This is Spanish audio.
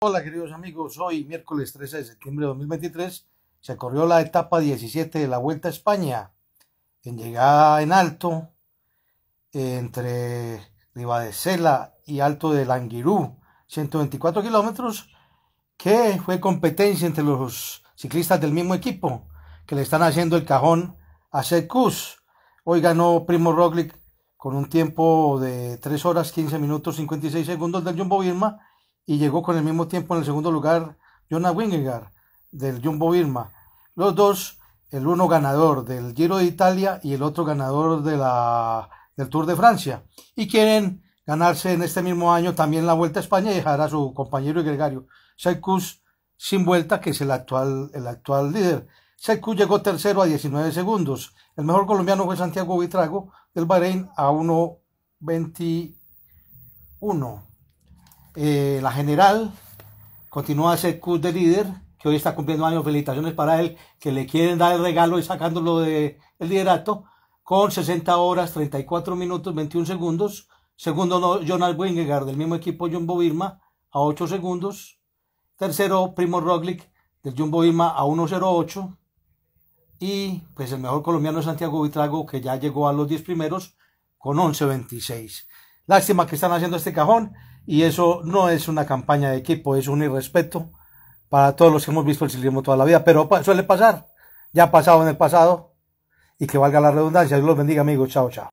Hola queridos amigos, hoy miércoles 13 de septiembre de 2023 se corrió la etapa 17 de la Vuelta a España en llegada en alto entre Ribadesela y Alto de Languirú, 124 kilómetros que fue competencia entre los ciclistas del mismo equipo que le están haciendo el cajón a Secus. Hoy ganó Primo Roglic con un tiempo de 3 horas 15 minutos 56 segundos del Jumbo Birma y llegó con el mismo tiempo en el segundo lugar Jonah Wingegaard del Jumbo Irma. Los dos, el uno ganador del Giro de Italia y el otro ganador de del Tour de Francia. Y quieren ganarse en este mismo año también la Vuelta a España y dejar a su compañero y gregario Seikus, sin vuelta, que es el actual, el actual líder. Seikus llegó tercero a 19 segundos. El mejor colombiano fue Santiago Vitrago del Bahrein a 1.21. Eh, la general, continúa ser CUT de líder, que hoy está cumpliendo años, felicitaciones para él, que le quieren dar el regalo y sacándolo del el liderato, con 60 horas, 34 minutos, 21 segundos. Segundo, Jonas Wingegaard, del mismo equipo Jumbo Visma, a 8 segundos. Tercero, Primo Roglic, del Jumbo Visma, a 1.08. Y pues el mejor colombiano Santiago Vitrago, que ya llegó a los 10 primeros con 11.26. Lástima que están haciendo este cajón y eso no es una campaña de equipo, es un irrespeto para todos los que hemos visto el ciclismo toda la vida, pero suele pasar, ya ha pasado en el pasado, y que valga la redundancia, Dios los bendiga amigos, chao, chao.